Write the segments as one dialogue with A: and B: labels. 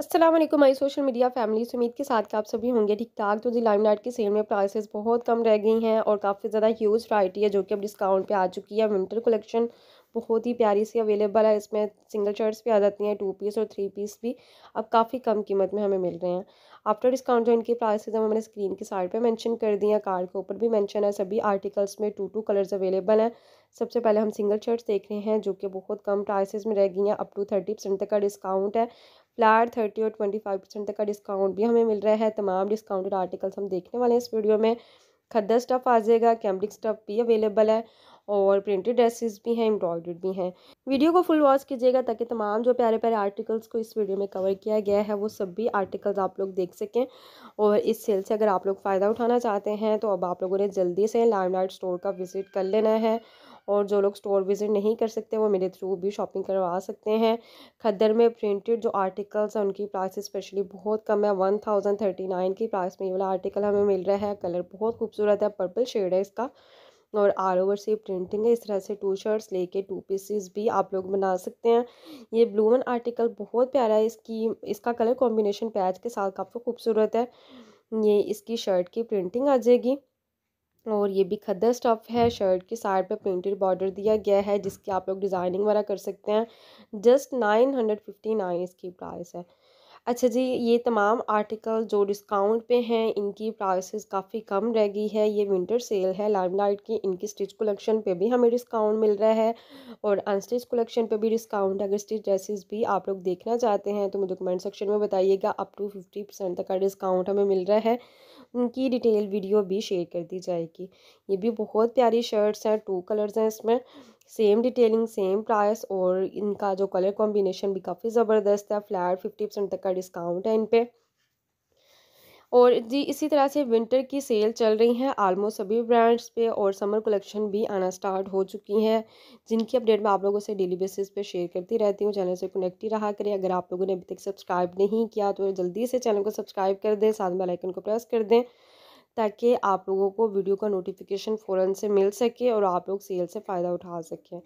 A: असलम आई social media family उम्मीद के साथ के आप सभी होंगे ठीक ठाक तो जी लाइमलाइट के सेल में प्राइसेस बहुत कम रह गई हैं और काफ़ी ज़्यादा ह्यूज वराइटी है जो कि अब डिस्काउंट पे आ चुकी है विंटर कलेक्शन बहुत ही प्यारी सी अवेलेबल है इसमें सिंगल शर्ट्स भी आ जाती हैं टू पीस और थ्री पीस भी अब काफ़ी कम कीमत में हमें मिल रहे हैं आफ्टर डिस्काउंट जो इनकी प्राइसेस हमने स्क्रीन के साइड पे मेंशन कर दी हैं कार्ड के ऊपर भी मेंशन है सभी आर्टिकल्स में टू टू कलर्स अवेलेबल हैं सबसे पहले हम सिंगल शर्ट्स देख रहे हैं जो कि बहुत कम प्राइसेस में रह गई हैं अप टू थर्टी परसेंट तक का डिस्काउंट है फ्लैट थर्टी और ट्वेंटी फाइव परसेंट तक का डिस्काउंट भी हमें मिल रहा है तमाम डिस्काउंटेड आर्टिकल्स हम देखने वाले हैं इस वीडियो में खद्दर स्टफ़ आ जाएगा कैम्ब्रिक स्टफ़ भी अवेलेबल है और प्रिंटेड ड्रेसेस भी हैं एम्ब्रॉयडर्ड भी हैं वीडियो को फुल वॉच कीजिएगा ताकि तमाम जो प्यारे प्यारे आर्टिकल्स को इस वीडियो में कवर किया गया है वो सब भी आर्टिकल्स आप लोग देख सकें और इस सेल से अगर आप लोग फ़ायदा उठाना चाहते हैं तो अब आप लोगों ने जल्दी से लाइम स्टोर का विज़िट कर लेना है और जो लोग स्टोर विज़िट नहीं कर सकते वो मेरे थ्रू भी शॉपिंग करवा सकते हैं खद्दर में प्रिंटेड जो आर्टिकल्स हैं उनकी प्राइस स्पेशली बहुत कम है वन थाउजेंड थर्टी नाइन की प्राइस में ये वाला आर्टिकल हमें मिल रहा है कलर बहुत खूबसूरत है पर्पल शेड है इसका और आल ओवर से प्रिंटिंग है इस तरह से टू शर्ट्स लेके टू पीसेस भी आप लोग बना सकते हैं ये ब्लू वन आर्टिकल बहुत प्यारा है इसकी इसका कलर कॉम्बिनेशन पैच के साथ काफ़ी खूबसूरत है ये इसकी शर्ट की प्रिंटिंग आ जाएगी और ये भी खद्दर स्टफ़ है शर्ट हम्म। के साइड पे प्रिंटेड बॉर्डर दिया गया है जिसकी आप लोग डिज़ाइनिंग वगैरह कर सकते हैं just nine hundred fifty nine इसकी प्राइस है अच्छा जी ये तमाम आर्टिकल जो डिस्काउंट पे हैं इनकी प्राइसेस काफ़ी कम रह गई है ये विंटर सेल है लाइमलाइट की इनकी स्टिच कलेक्शन पे भी हमें डिस्काउंट मिल रहा है और अनस्टिच कलेक्शन पे भी डिस्काउंट अगर स्टिच ड्रेसेस भी आप लोग देखना चाहते हैं तो मुझे कमेंट सेक्शन में बताइएगा अप टू फिफ्टी परसेंट तक का डिस्काउंट हमें मिल रहा है उनकी डिटेल वीडियो भी शेयर कर दी जाएगी ये भी बहुत प्यारी शर्ट्स हैं टू कलर्स हैं इसमें सेम डिटेलिंग सेम प्राइस और इनका जो कलर कॉम्बिनेशन भी काफ़ी ज़बरदस्त है फ्लैट फिफ्टी परसेंट तक का डिस्काउंट है इन पर और जी इसी तरह से विंटर की सेल चल रही है आलमोस्ट सभी ब्रांड्स पे और समर कलेक्शन भी आना स्टार्ट हो चुकी हैं जिनकी अपडेट मैं आप लोगों से डेली बेसिस पे शेयर करती रहती हूँ चैनल से कनेक्ट ही रहा करें अगर आप लोगों ने अभी तक सब्सक्राइब नहीं किया तो जल्दी से चैनल को सब्सक्राइब कर दें साथ में लाइकन को प्रेस कर दें ताकि आप लोगों को वीडियो का नोटिफिकेशन फ़ौरन से मिल सके और आप लोग सेल से फ़ायदा उठा सकें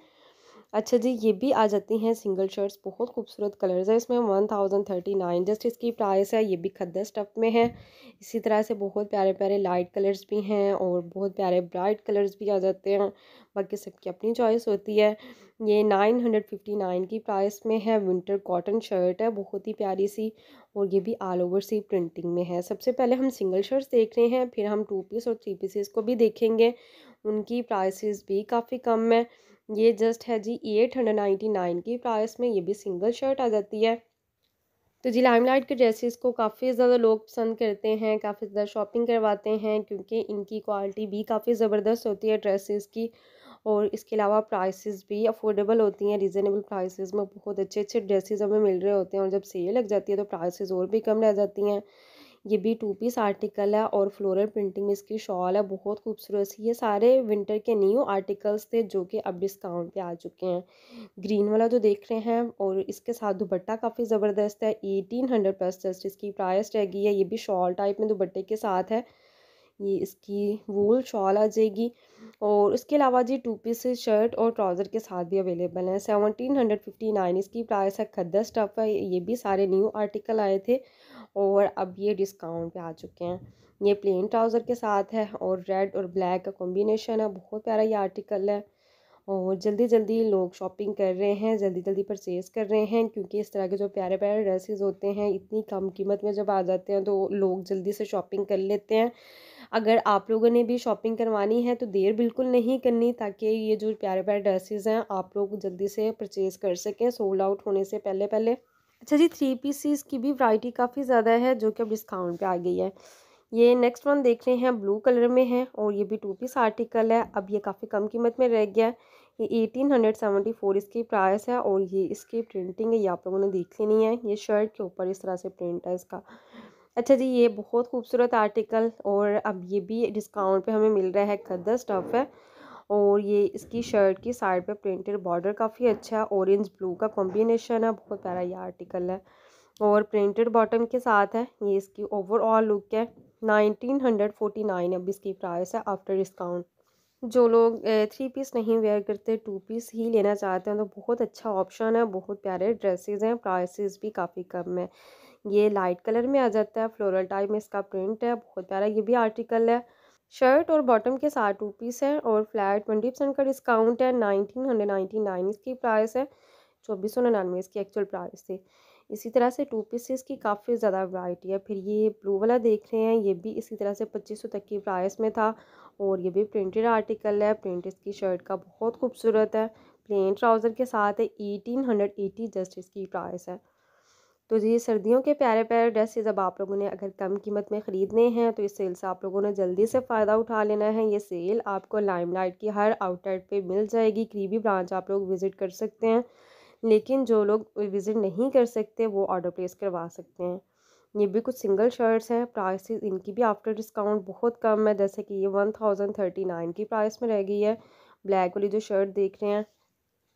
A: अच्छा जी ये भी आ जाती हैं सिंगल शर्ट्स बहुत खूबसूरत कलर्स है इसमें one thousand thirty nine just इसकी प्राइस है ये भी खद्दर स्टफ़ में है इसी तरह से बहुत प्यारे प्यारे लाइट कलर्स भी हैं और बहुत प्यारे ब्राइट कलर्स भी आ जाते हैं बाकी सबकी अपनी चॉइस होती है ये नाइन हंड्रेड फिफ्टी नाइन की प्राइस में है विंटर कॉटन शर्ट है बहुत ही प्यारी सी और ये भी ऑल ओवर सी प्रिंटिंग में है सबसे पहले हम सिंगल शर्ट्स देख रहे हैं फिर हम टू पीस और थ्री पीसेस को भी देखेंगे उनकी प्राइसेस भी काफ़ी कम है ये जस्ट है जी एट हंड्रेड नाइन्टी नाइन की प्राइस में ये भी सिंगल शर्ट आ जाती है तो जी लाइमलाइट के ड्रेसेस को काफ़ी ज़्यादा लोग पसंद करते हैं काफ़ी ज़्यादा शॉपिंग करवाते हैं क्योंकि इनकी क्वालिटी भी काफ़ी ज़बरदस्त होती है ड्रेसेस की और इसके अलावा प्राइसेस भी अफोर्डेबल होती हैं रीज़नेबल प्राइसेस में बहुत अच्छे अच्छे ड्रेसेस हमें मिल रहे होते हैं और जब सेल लग जाती है तो प्राइसेस और भी कम रह जाती हैं ये भी टू पीस आर्टिकल है और फ्लोरल प्रिंटिंग में इसकी शॉल है बहुत खूबसूरत सी ये सारे विंटर के न्यू आर्टिकल्स थे जो कि अब डिस्काउंट पे आ चुके हैं ग्रीन वाला जो देख रहे हैं और इसके साथ दुपट्टा काफ़ी ज़बरदस्त है एटीन हंड्रेड प्लस जस्ट इसकी प्राइस रहेगी है ये भी शॉल टाइप में दुपट्टे के साथ है ये इसकी वूल शॉल आ जाएगी और उसके अलावा जी टू पीस शर्ट और ट्राउज़र के साथ भी अवेलेबल है सेवनटीन हंड्रेड फिफ्टी नाइन इसकी प्राइस है खद्दा स्टफ़ है ये भी सारे न्यू आर्टिकल आए थे और अब ये डिस्काउंट पे आ चुके हैं ये प्लेन ट्राउज़र के साथ है और रेड और ब्लैक का कॉम्बिनेशन है बहुत प्यारा ये आर्टिकल है और जल्दी जल्दी लोग शॉपिंग कर रहे हैं जल्दी जल्दी परचेज़ कर रहे हैं क्योंकि इस तरह के जो प्यारे प्यारे ड्रेसेस होते हैं इतनी कम कीमत में जब आ जाते हैं तो लोग जल्दी से शॉपिंग कर लेते हैं अगर आप लोगों ने भी शॉपिंग करवानी है तो देर बिल्कुल नहीं करनी ताकि ये जो प्यारे प्यारे ड्रेसेज़ हैं आप लोग जल्दी से परचेज़ कर सकें सोल्ड आउट होने से पहले पहले अच्छा जी थ्री पीसीस की भी वैरायटी काफ़ी ज़्यादा है जो कि अब डिस्काउंट पे आ गई है ये नेक्स्ट वन देख रहे हैं ब्लू कलर में है और ये भी टू पीस आर्टिकल है अब ये काफ़ी कम कीमत में रह गया है ये एटीन हंड्रेड सेवेंटी फोर इसकी प्राइस है और ये इसकी प्रिंटिंग है ये आप लोगों ने देख लेनी है ये शर्ट के ऊपर इस तरह से प्रिंट है इसका अच्छा जी ये बहुत खूबसूरत आर्टिकल और अब ये भी डिस्काउंट पर हमें मिल रहा है खद्दर स्टफ़ है और ये इसकी शर्ट की साइड पे प्रिंटेड बॉर्डर काफ़ी अच्छा है ऑरेंज ब्लू का कॉम्बिनेशन है बहुत प्यारा ये आर्टिकल है और प्रिंटेड बॉटम के साथ है ये इसकी ओवरऑल लुक है नाइनटीन हंड्रेड फोर्टी नाइन अब इसकी प्राइस है आफ्टर डिस्काउंट जो लोग थ्री पीस नहीं वेयर करते टू पीस ही लेना चाहते हैं तो बहुत अच्छा ऑप्शन है बहुत प्यारे ड्रेसेस हैं प्राइसेस भी काफ़ी कम है ये लाइट कलर में आ जाता है फ्लोरल टाइप में इसका प्रिंट है बहुत प्यारा ये भी आर्टिकल है शर्ट और बॉटम के साथ टू पीस है और फ्लैट ट्वेंटी परसेंट का डिस्काउंट है नाइनटीन हंड्रेड नाइन्टी नाइन इसकी प्राइस है चौबीस सौ निन्यानवे इसकी एक्चुअल प्राइस थी इसी तरह से टू पीसेस की काफ़ी ज़्यादा वैरायटी है फिर ये ब्लू वाला देख रहे हैं ये भी इसी तरह से पच्चीस सौ तक की प्राइस में था और ये भी प्रिंटेड आर्टिकल है प्रिंट इसकी शर्ट का बहुत खूबसूरत है प्लेन ट्राउज़र के साथ है एटीन हंड्रेड एटी जस्ट इसकी प्राइस है तो ये सर्दियों के प्यारे प्यारे ड्रेसेस अब आप लोगों ने अगर कम कीमत में ख़रीदने हैं तो इस सेल से आप लोगों ने जल्दी से फ़ायदा उठा लेना है ये सेल आपको लाइमलाइट की हर आउटलेट पे मिल जाएगी करीबी ब्रांच आप लोग विज़िट कर सकते हैं लेकिन जो लोग विज़िट नहीं कर सकते वो ऑर्डर प्लेस करवा सकते हैं ये भी कुछ सिंगल शर्ट्स हैं प्राइसेस इनकी भी आफ्टर डिस्काउंट बहुत कम है जैसे कि ये वन थाउजेंड थर्टी नाइन की प्राइस में रह गई है ब्लैक वाली जो शर्ट देख रहे हैं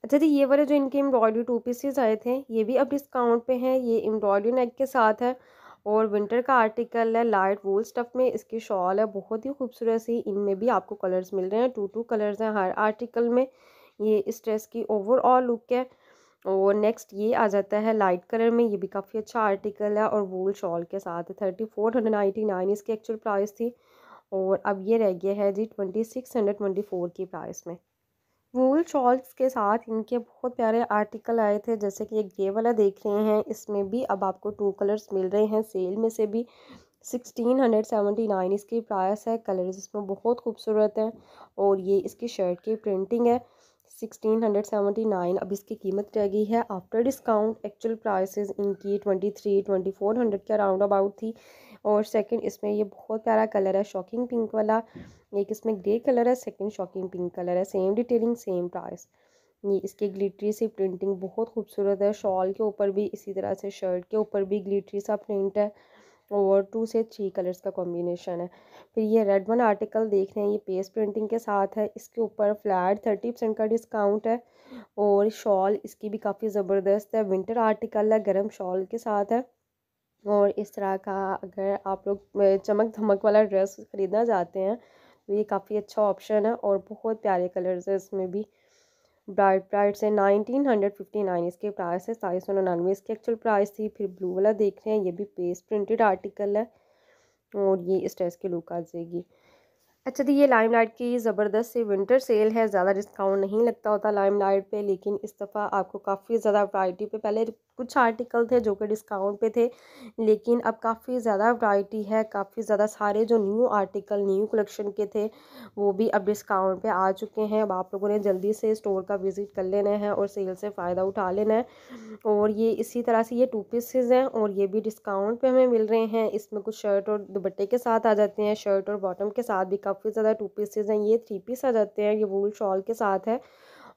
A: अच्छा जी तो ये वाले जो इनके एम्ब्रॉयडरी टू पीसीज आए थे ये भी अब डिस्काउंट पे हैं ये एम्ब्रॉयडरी नेक के साथ है और विंटर का आर्टिकल है लाइट वूल स्टफ़ में इसकी शॉल है बहुत ही खूबसूरत सी इनमें भी आपको कलर्स मिल रहे हैं टू टू कलर्स हैं हर आर्टिकल में ये इस ड्रेस की ओवरऑल लुक है और नेक्स्ट ये आ जाता है लाइट कलर में ये भी काफ़ी अच्छा आर्टिकल है और वूल शॉल के साथ thirty four hundred ninety nine इसकी एक्चुअल प्राइस थी और अब ये रह गया है जी twenty six hundred twenty four की प्राइस में वूल शॉल्स के साथ इनके बहुत प्यारे आर्टिकल आए थे जैसे कि एक ये वाला देख रहे हैं इसमें भी अब आपको टू कलर्स मिल रहे हैं सेल में से भी सिक्सटीन हंड्रेड सेवेंटी नाइन इसकी प्राइस है कलर्स इसमें बहुत खूबसूरत हैं और ये इसकी शर्ट की प्रिंटिंग है सिक्सटीन हंड्रेड सेवेंटी नाइन अब इसकी कीमत रह गई है आफ्टर डिस्काउंट एक्चुअल प्राइसेस इनकी twenty three twenty four hundred के अराउंड अबाउट थी और सेकंड इसमें ये बहुत प्यारा कलर है शॉकिंग पिंक वाला एक इसमें ग्रे कलर है सेकंड शॉकिंग पिंक कलर है सेम डिटेलिंग सेम प्राइस ये इसके ग्लिटरी सी प्रिंटिंग बहुत खूबसूरत है शॉल के ऊपर भी इसी तरह से शर्ट के ऊपर भी ग्लिटरी सा प्रिंट है और टू से थ्री कलर्स का कॉम्बिनेशन है फिर ये रेड वन आर्टिकल देख रहे हैं ये पेस प्रिंटिंग के साथ है इसके ऊपर फ्लैट थर्टी परसेंट का डिस्काउंट है और शॉल इसकी भी काफ़ी ज़बरदस्त है विंटर आर्टिकल है गर्म शॉल के साथ है और इस तरह का अगर आप लोग चमक धमक वाला ड्रेस ख़रीदना चाहते हैं तो ये काफ़ी अच्छा ऑप्शन है और बहुत प्यारे कलर्स है इसमें भी ब्राइट ब्राइट से नाइनटीन हंड्रेड फिफ्टी नाइन इसके प्राइस है सात सौ निन्यानवे इसकी एक्चुअल प्राइस थी फिर ब्लू वाला देख रहे हैं ये भी पेस्ट प्रिंटेड आर्टिकल है और ये इस ड्रेस की लुक आ जाएगी अच्छा दी ये लाइम लाइट की ज़बरदस्त से विंटर सेल है ज़्यादा डिस्काउंट नहीं लगता होता लाइम लाइट पर लेकिन इस दफ़ा आपको काफ़ी ज़्यादा वैरायटी पर पहले कुछ आर्टिकल थे जो कि डिस्काउंट पे थे लेकिन अब काफ़ी ज़्यादा वैरायटी है काफ़ी ज़्यादा सारे जो न्यू आर्टिकल न्यू कलेक्शन के थे वो भी अब डिस्काउंट पे आ चुके हैं अब आप लोगों ने जल्दी से स्टोर का विज़िट कर लेना है और सेल से फ़ायदा उठा लेना है और ये इसी तरह से ये टू पीसेज हैं और ये भी डिस्काउंट पर हमें मिल रहे हैं इसमें कुछ शर्ट और दुपट्टे के साथ आ जाते हैं शर्ट और बॉटम के साथ भी काफ़ी ज़्यादा टू पीसेज हैं ये थ्री पीस आ जाते हैं ये वूल शॉल के साथ है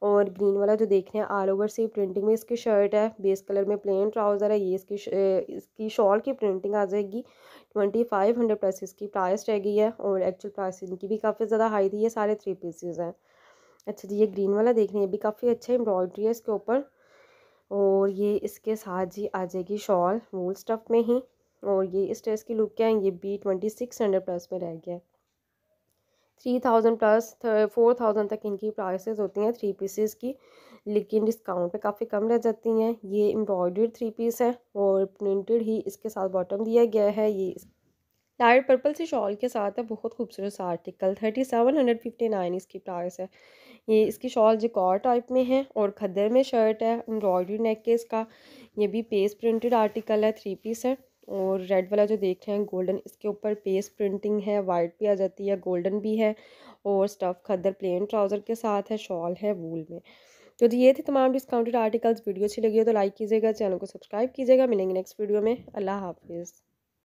A: और ग्रीन वाला जो देख रहे हैं ऑल ओवर से प्रिंटिंग में इसकी शर्ट है बेस कलर में प्लेन ट्राउज़र है ये इसकी इसकी शॉल की प्रिंटिंग आ जाएगी ट्वेंटी फाइव हंड्रेड प्लस इसकी प्राइस रह गई है और एक्चुअल प्राइस इनकी भी काफ़ी ज़्यादा हाई थी ये सारे थ्री पीसेज हैं अच्छा जी ये ग्रीन वाला देख रहे हैं ये भी काफ़ी अच्छा एम्ब्रॉयड्री है इसके ऊपर और ये इसके साथ जी आ जाएगी शॉल वूल स्टफ़ में ही और ये इस ड्रेस की लुक क्या है ये भी ट्वेंटी सिक्स हंड्रेड प्लस में रह गया है three thousand plus four thousand तक इनकी प्राइसेस होती हैं थ्री पीसेस की लेकिन डिस्काउंट पे काफ़ी कम रह जाती हैं ये एम्ब्रॉयडर्ड थ्री पीस है और प्रिंटेड ही इसके साथ बॉटम दिया गया है ये लाइट पर्पल से शॉल के साथ है बहुत खूबसूरत सा article thirty seven hundred fifty nine इसकी प्राइस है ये इसकी शॉल जिकॉर टाइप में है और खद्दर में शर्ट है एम्ब्रॉयडरी नेक के इसका ये भी पेस प्रिंटेड आर्टिकल है थ्री पीस है और रेड वाला जो देख रहे हैं गोल्डन इसके ऊपर पेस प्रिंटिंग है वाइट भी आ जाती है गोल्डन भी है और स्टफ़ खद्दर प्लेन ट्राउज़र के साथ है शॉल है वूल में तो ये थे तमाम डिस्काउंटेड आर्टिकल्स वीडियो अच्छी लगी हो तो लाइक कीजिएगा चैनल को सब्सक्राइब कीजिएगा मिलेंगे नेक्स्ट वीडियो में अल्लाह हाफिज़